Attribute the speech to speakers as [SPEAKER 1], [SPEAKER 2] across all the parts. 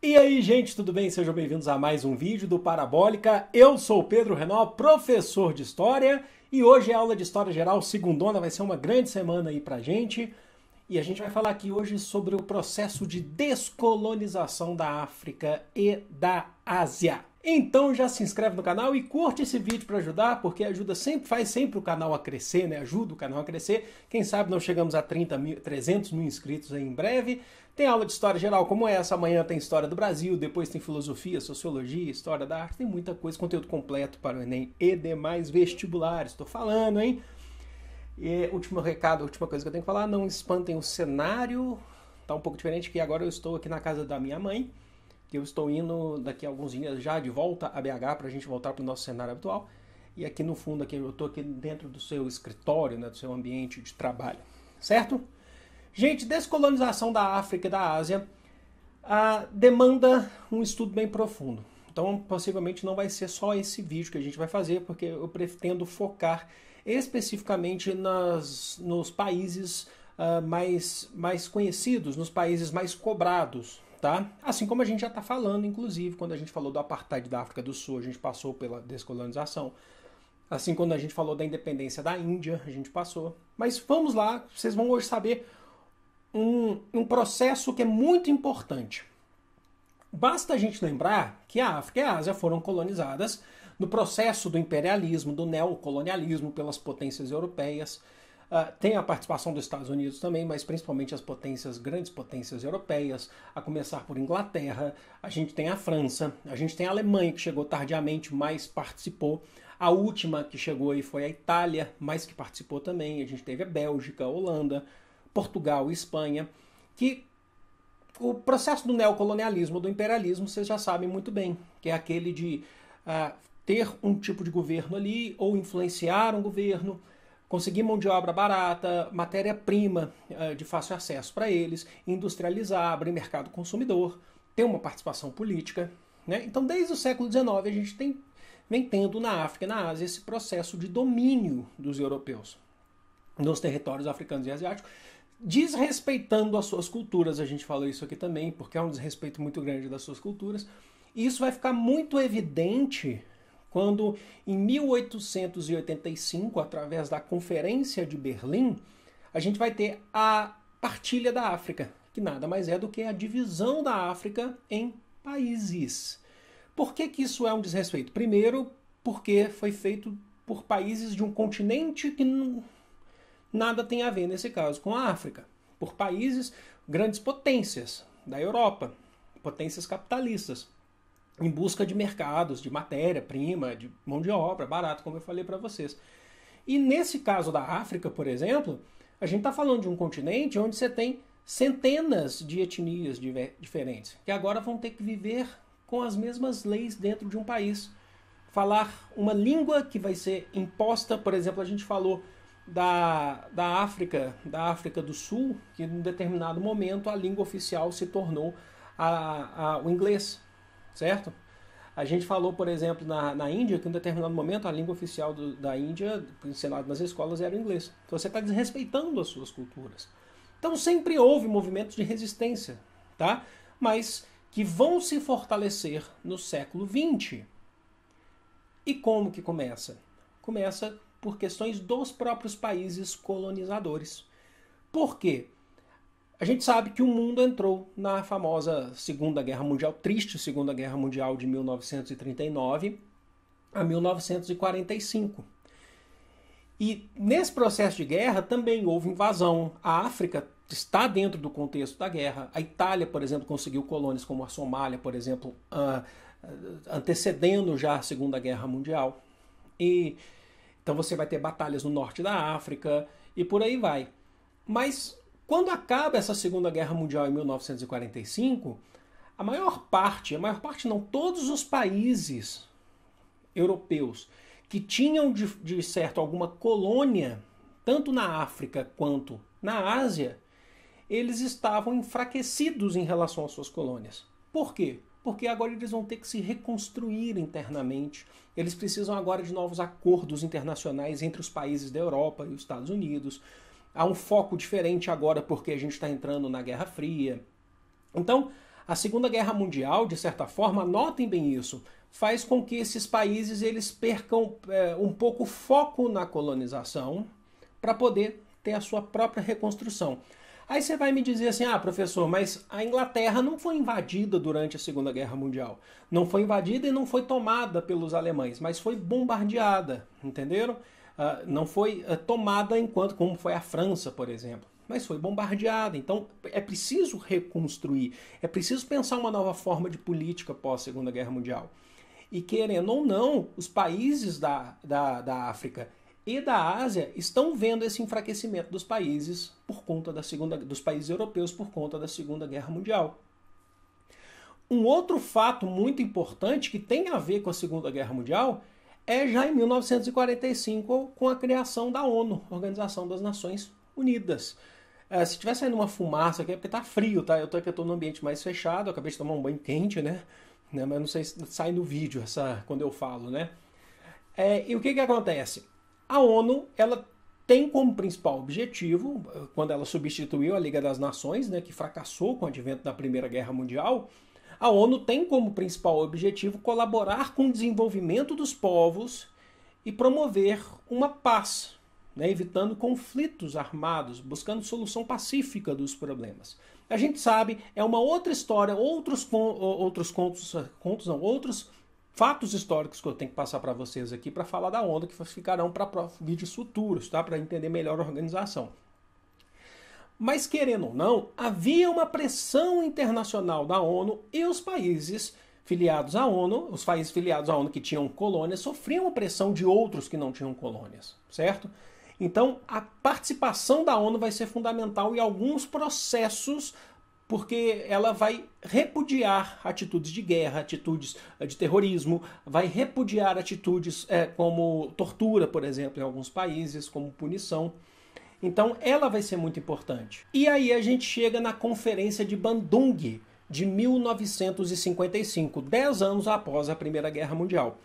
[SPEAKER 1] E aí, gente, tudo bem? Sejam bem-vindos a mais um vídeo do Parabólica. Eu sou Pedro Renal, professor de História, e hoje é aula de História Geral segundona, vai ser uma grande semana aí pra gente. E a gente vai falar aqui hoje sobre o processo de descolonização da África e da Ásia. Então já se inscreve no canal e curte esse vídeo para ajudar, porque ajuda sempre, faz sempre o canal a crescer, né? Ajuda o canal a crescer. Quem sabe não chegamos a 30 mil, 300 mil inscritos aí em breve, tem aula de história geral como essa, amanhã tem história do Brasil, depois tem filosofia, sociologia, história da arte, tem muita coisa, conteúdo completo para o Enem e demais vestibulares. Estou falando, hein? E último recado, última coisa que eu tenho que falar, não espantem o cenário, tá um pouco diferente que agora eu estou aqui na casa da minha mãe, que eu estou indo daqui a alguns dias já de volta a BH para a gente voltar para o nosso cenário habitual. E aqui no fundo, aqui, eu estou aqui dentro do seu escritório, né, do seu ambiente de trabalho, certo? Gente, descolonização da África e da Ásia ah, demanda um estudo bem profundo. Então, possivelmente não vai ser só esse vídeo que a gente vai fazer, porque eu pretendo focar especificamente nas, nos países ah, mais, mais conhecidos, nos países mais cobrados, tá? Assim como a gente já está falando, inclusive, quando a gente falou do apartheid da África do Sul, a gente passou pela descolonização. Assim, quando a gente falou da independência da Índia, a gente passou. Mas vamos lá, vocês vão hoje saber um, um processo que é muito importante. Basta a gente lembrar que a África e a Ásia foram colonizadas no processo do imperialismo, do neocolonialismo pelas potências europeias. Uh, tem a participação dos Estados Unidos também, mas principalmente as potências, grandes potências europeias, a começar por Inglaterra, a gente tem a França, a gente tem a Alemanha, que chegou tardiamente, mas participou. A última que chegou aí foi a Itália, mas que participou também. A gente teve a Bélgica, a Holanda, Portugal e Espanha, que o processo do neocolonialismo, do imperialismo, vocês já sabem muito bem, que é aquele de ah, ter um tipo de governo ali ou influenciar um governo, conseguir mão de obra barata, matéria-prima ah, de fácil acesso para eles, industrializar, abrir mercado consumidor, ter uma participação política. Né? Então, desde o século XIX, a gente tem, vem tendo na África e na Ásia esse processo de domínio dos europeus nos territórios africanos e asiáticos desrespeitando as suas culturas. A gente falou isso aqui também, porque é um desrespeito muito grande das suas culturas. E isso vai ficar muito evidente quando, em 1885, através da Conferência de Berlim, a gente vai ter a partilha da África, que nada mais é do que a divisão da África em países. Por que, que isso é um desrespeito? Primeiro, porque foi feito por países de um continente que não, nada tem a ver nesse caso com a África, por países grandes potências da Europa, potências capitalistas, em busca de mercados, de matéria-prima, de mão de obra barato, como eu falei para vocês. E nesse caso da África, por exemplo, a gente está falando de um continente onde você tem centenas de etnias diferentes, que agora vão ter que viver com as mesmas leis dentro de um país. Falar uma língua que vai ser imposta, por exemplo, a gente falou da, da África, da África do Sul, que em um determinado momento a língua oficial se tornou a, a, o inglês, certo? A gente falou, por exemplo, na, na Índia, que em um determinado momento a língua oficial do, da Índia, ensinada nas escolas, era o inglês. Então você está desrespeitando as suas culturas. Então sempre houve movimentos de resistência, tá? Mas que vão se fortalecer no século XX. E como que começa? Começa por questões dos próprios países colonizadores. Por quê? A gente sabe que o mundo entrou na famosa Segunda Guerra Mundial, triste Segunda Guerra Mundial de 1939 a 1945. E nesse processo de guerra também houve invasão. A África está dentro do contexto da guerra. A Itália, por exemplo, conseguiu colônias como a Somália, por exemplo, ah, antecedendo já a Segunda Guerra Mundial. E então você vai ter batalhas no norte da África e por aí vai. Mas quando acaba essa Segunda Guerra Mundial em 1945, a maior parte, a maior parte não, todos os países europeus que tinham de, de certo alguma colônia, tanto na África quanto na Ásia, eles estavam enfraquecidos em relação às suas colônias. Por quê? porque agora eles vão ter que se reconstruir internamente. Eles precisam agora de novos acordos internacionais entre os países da Europa e os Estados Unidos. Há um foco diferente agora porque a gente está entrando na Guerra Fria. Então, a Segunda Guerra Mundial, de certa forma, notem bem isso, faz com que esses países eles percam é, um pouco foco na colonização para poder ter a sua própria reconstrução. Aí você vai me dizer assim: ah, professor, mas a Inglaterra não foi invadida durante a Segunda Guerra Mundial. Não foi invadida e não foi tomada pelos alemães, mas foi bombardeada, entenderam? Uh, não foi uh, tomada enquanto, como foi a França, por exemplo mas foi bombardeada. Então é preciso reconstruir, é preciso pensar uma nova forma de política pós Segunda Guerra Mundial. E querendo ou não, os países da, da, da África e da Ásia estão vendo esse enfraquecimento dos países por conta da segunda, dos países europeus por conta da Segunda Guerra Mundial. Um outro fato muito importante que tem a ver com a Segunda Guerra Mundial é já em 1945 com a criação da ONU, Organização das Nações Unidas. É, se tiver saindo uma fumaça aqui é porque tá frio, tá? Eu tô aqui, eu tô num ambiente mais fechado, acabei de tomar um banho quente, né? né? Mas não sei se sai no vídeo essa, quando eu falo, né? É, e o que que acontece? A ONU ela tem como principal objetivo, quando ela substituiu a Liga das Nações, né, que fracassou com o advento da Primeira Guerra Mundial, a ONU tem como principal objetivo colaborar com o desenvolvimento dos povos e promover uma paz, né, evitando conflitos armados, buscando solução pacífica dos problemas. A gente sabe, é uma outra história, outros, outros contos, contos não, outros fatos históricos que eu tenho que passar para vocês aqui para falar da onda, que ficarão para vídeos futuros, tá? para entender melhor a organização. Mas querendo ou não, havia uma pressão internacional da ONU e os países filiados à ONU, os países filiados à ONU que tinham colônias, sofriam pressão de outros que não tinham colônias, certo? Então, a participação da ONU vai ser fundamental e alguns processos porque ela vai repudiar atitudes de guerra, atitudes eh, de terrorismo, vai repudiar atitudes é, como tortura, por exemplo, em alguns países, como punição. Então, ela vai ser muito importante. E aí a gente chega na Conferência de Bandung de 1955, dez anos após a Primeira Guerra Mundial.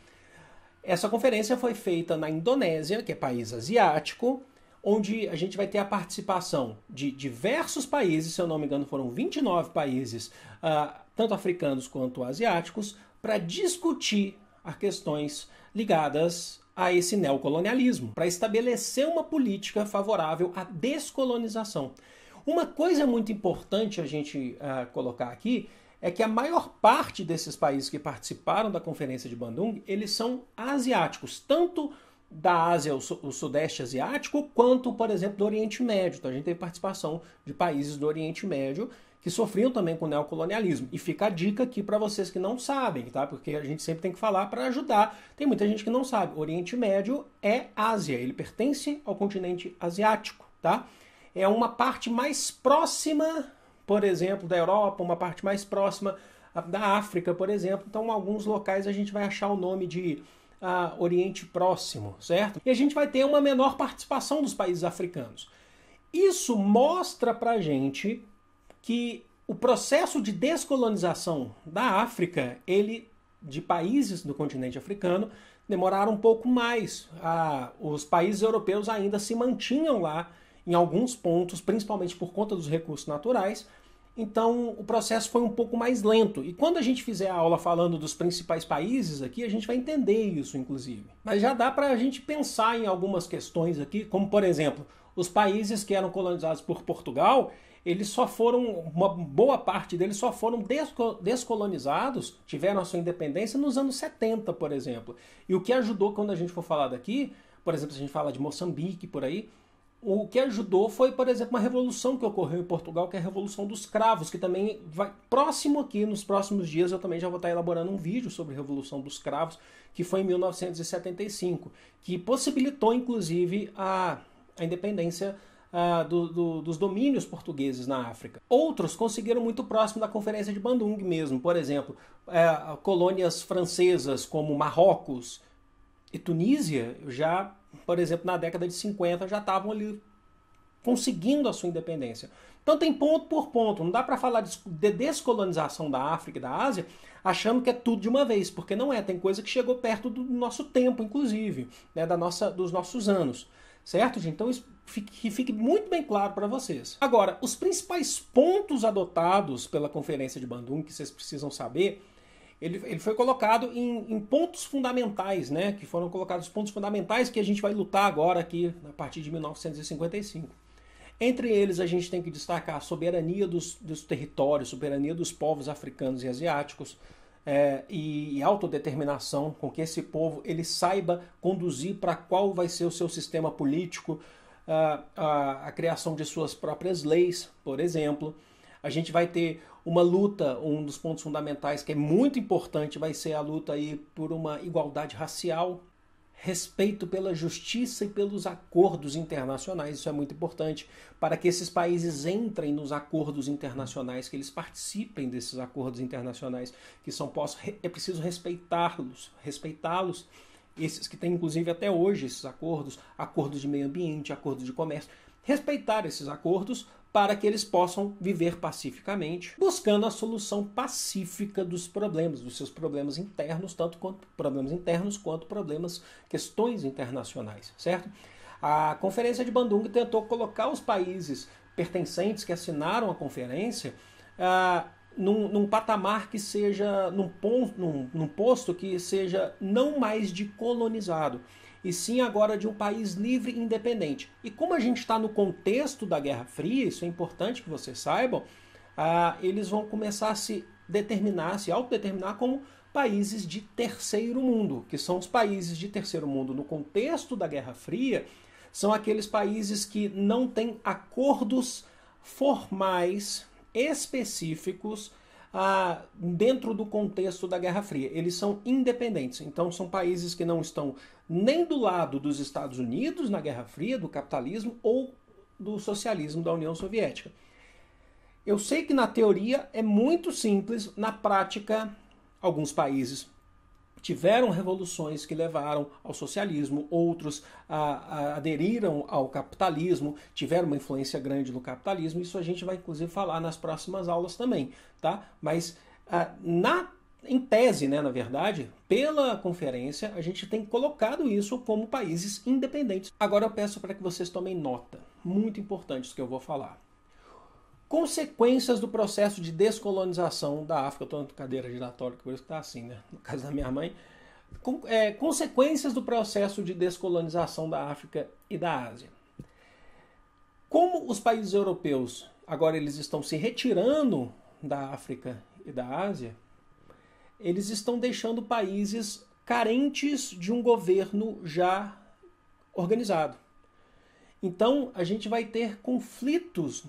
[SPEAKER 1] Essa conferência foi feita na Indonésia, que é país asiático, onde a gente vai ter a participação de diversos países, se eu não me engano, foram 29 países, uh, tanto africanos quanto asiáticos, para discutir as questões ligadas a esse neocolonialismo, para estabelecer uma política favorável à descolonização. Uma coisa muito importante a gente uh, colocar aqui é que a maior parte desses países que participaram da Conferência de Bandung, eles são asiáticos, tanto da Ásia, o, Sudeste Asiático, quanto, por exemplo, do Oriente Médio. Então a gente teve participação de países do Oriente Médio que sofriam também com o neocolonialismo. E fica a dica aqui para vocês que não sabem, tá? Porque a gente sempre tem que falar para ajudar. Tem muita gente que não sabe. O Oriente Médio é Ásia, ele pertence ao continente asiático, tá? É uma parte mais próxima, por exemplo, da Europa, uma parte mais próxima ah, da África, por exemplo. Então, em alguns locais a gente vai achar o nome de a Oriente Próximo, certo? E a gente vai ter uma menor participação dos países africanos. Isso mostra para gente que o processo de descolonização da África, ele de países do continente africano, demoraram um pouco mais. Ah, os países europeus ainda se mantinham lá em alguns pontos, principalmente por conta dos recursos naturais, então o processo foi um pouco mais lento. E quando a gente fizer a aula falando dos principais países aqui, a gente vai entender isso, inclusive. Mas já dá para a gente pensar em algumas questões aqui, como por exemplo, os países que eram colonizados por Portugal, eles só foram, uma boa parte deles só foram descolonizados, tiveram a sua independência nos anos 70, por exemplo. E o que ajudou quando a gente for falar daqui, por exemplo, se a gente fala de Moçambique por aí, o que ajudou foi, por exemplo, uma revolução que ocorreu em Portugal, que é a Revolução dos Cravos, que também vai próximo aqui, nos próximos dias eu também já vou estar elaborando um vídeo sobre a Revolução dos Cravos, que foi em 1975, que possibilitou, inclusive, a, a independência a do, do, dos domínios portugueses na África. Outros conseguiram muito próximo da Conferência de Bandung mesmo, por exemplo, é, colônias francesas como Marrocos e Tunísia já por exemplo, na década de 50 já estavam ali conseguindo a sua independência. Então tem ponto por ponto, não dá para falar de descolonização da África e da Ásia achando que é tudo de uma vez, porque não é, tem coisa que chegou perto do nosso tempo, inclusive, né, da nossa, dos nossos anos. Certo, gente? Então que fique, fique muito bem claro para vocês. Agora, os principais pontos adotados pela Conferência de Bandung que vocês precisam saber ele, ele foi colocado em, em, pontos fundamentais, né? Que foram colocados pontos fundamentais que a gente vai lutar agora aqui a partir de 1955. Entre eles, a gente tem que destacar a soberania dos, dos territórios, soberania dos povos africanos e asiáticos, é, e, e autodeterminação com que esse povo ele saiba conduzir para qual vai ser o seu sistema político, a, ah, a, a criação de suas próprias leis, por exemplo. A gente vai ter uma luta, um dos pontos fundamentais que é muito importante vai ser a luta aí por uma igualdade racial, respeito pela justiça e pelos acordos internacionais. Isso é muito importante para que esses países entrem nos acordos internacionais, que eles participem desses acordos internacionais, que são posso é preciso respeitá-los, respeitá-los. Esses que têm inclusive até hoje esses acordos, acordos de meio ambiente, acordos de comércio respeitar esses acordos para que eles possam viver pacificamente, buscando a solução pacífica dos problemas, dos seus problemas internos, tanto quanto problemas internos quanto problemas, questões internacionais, certo? A Conferência de Bandung tentou colocar os países pertencentes que assinaram a conferência ah, num, num, patamar que seja, num, ponto, num, num posto que seja não mais de colonizado e sim agora de um país livre e independente. E como a gente está no contexto da Guerra Fria, isso é importante que vocês saibam, ah, eles vão começar a se determinar, se autodeterminar como países de terceiro mundo, que são os países de terceiro mundo no contexto da Guerra Fria, são aqueles países que não têm acordos formais específicos ah, dentro do contexto da Guerra Fria. Eles são independentes, então são países que não estão nem do lado dos Estados Unidos na Guerra Fria, do capitalismo ou do socialismo da União Soviética. Eu sei que na teoria é muito simples, na prática, alguns países tiveram revoluções que levaram ao socialismo, outros a, a, aderiram ao capitalismo, tiveram uma influência grande no capitalismo. Isso a gente vai inclusive falar nas próximas aulas também, tá? Mas a, ah, na em tese, né, na verdade, pela conferência, a gente tem colocado isso como países independentes. Agora eu peço para que vocês tomem nota, muito importante isso que eu vou falar. Consequências do processo de descolonização da África. Eu estou na cadeira giratória, por isso que está assim, né? No caso da minha mãe. é, consequências do processo de descolonização da África e da Ásia. Como os países europeus agora eles estão se retirando da África e da Ásia, eles estão deixando países carentes de um governo já organizado. Então, a gente vai ter conflitos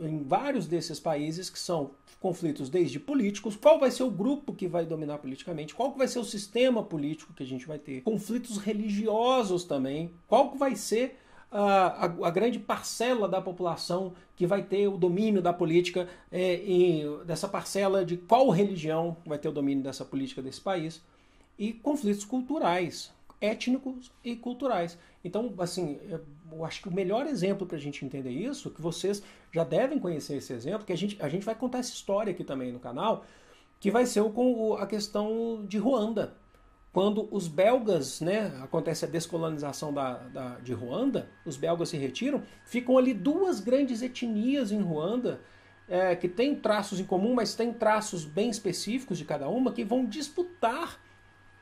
[SPEAKER 1] em vários desses países que são conflitos desde políticos, qual vai ser o grupo que vai dominar politicamente, qual vai ser o sistema político que a gente vai ter, conflitos religiosos também, qual que vai ser a, a, a grande parcela da população que vai ter o domínio da política, é, em, dessa parcela de qual religião vai ter o domínio dessa política desse país, e conflitos culturais, étnicos e culturais. Então, assim, é, eu acho que o melhor exemplo para a gente entender isso, que vocês já devem conhecer esse exemplo, que a gente, a gente vai contar essa história aqui também no canal, que vai ser o, com a questão de Ruanda quando os belgas, né, acontece a descolonização da, da, de Ruanda, os belgas se retiram, ficam ali duas grandes etnias em Ruanda, é, que têm traços em comum, mas têm traços bem específicos de cada uma, que vão disputar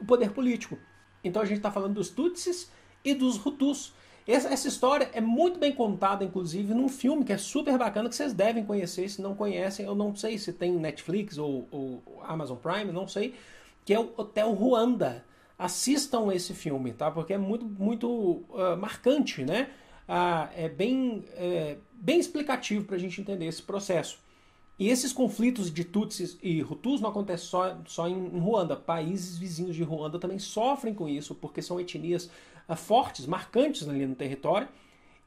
[SPEAKER 1] o poder político. Então a gente está falando dos Tutsis e dos Hutus. Essa, essa, história é muito bem contada, inclusive, num filme que é super bacana, que vocês devem conhecer, se não conhecem, eu não sei se tem Netflix ou, ou Amazon Prime, não sei, que é o Hotel Ruanda. Assistam esse filme, tá? Porque é muito, muito uh, marcante, né? Uh, é bem, é, bem explicativo para a gente entender esse processo. E esses conflitos de Tutsis e Hutus não acontecem só, só em, Ruanda. Países vizinhos de Ruanda também sofrem com isso, porque são etnias uh, fortes, marcantes ali no território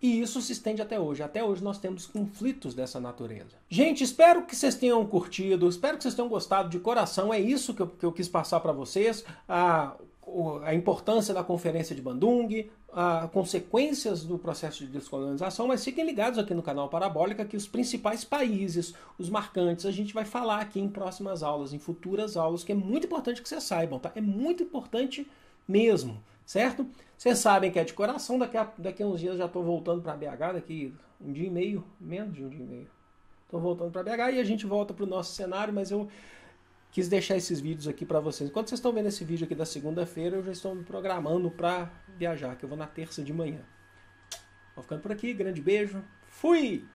[SPEAKER 1] e isso se estende até hoje. Até hoje nós temos conflitos dessa natureza. Gente, espero que vocês tenham curtido, espero que vocês tenham gostado de coração. É isso que eu, que eu quis passar para vocês. A, a importância da conferência de Bandung, a consequências do processo de descolonização, mas fiquem ligados aqui no canal Parabólica que os principais países, os marcantes, a gente vai falar aqui em próximas aulas, em futuras aulas, que é muito importante que vocês saibam, tá? É muito importante mesmo certo? Vocês sabem que é de coração, daqui a, daqui a uns dias já estou voltando para BH, daqui um dia e meio, menos de um dia e meio. Estou voltando para BH e a gente volta para o nosso cenário, mas eu quis deixar esses vídeos aqui para vocês. Enquanto vocês estão vendo esse vídeo aqui da segunda-feira, eu já estou me programando para viajar, que eu vou na terça de manhã. Vou ficando por aqui, grande beijo, fui!